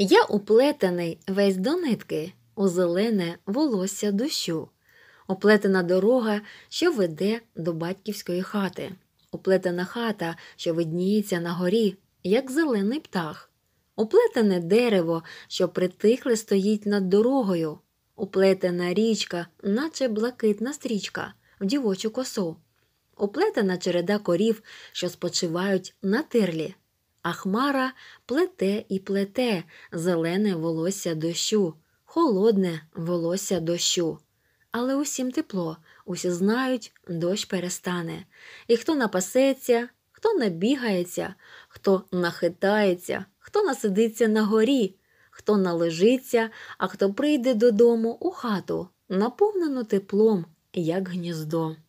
Я уплетений весь до нитки у зелене волосся дощу, оплетена дорога, що веде до батьківської хати, оплетена хата, що видніється на горі, як зелений птах, оплетене дерево, що притихле стоїть над дорогою, оплетена річка, наче блакитна стрічка в дівочу косу, оплетена череда корів, що спочивають на тирлі а хмара плете і плете зелене волосся дощу, холодне волосся дощу. Але усім тепло, усі знають, дощ перестане. І хто напасеться, хто набігається, хто нахитається, хто насидиться на горі, хто належиться, а хто прийде додому у хату, наповнену теплом, як гніздо.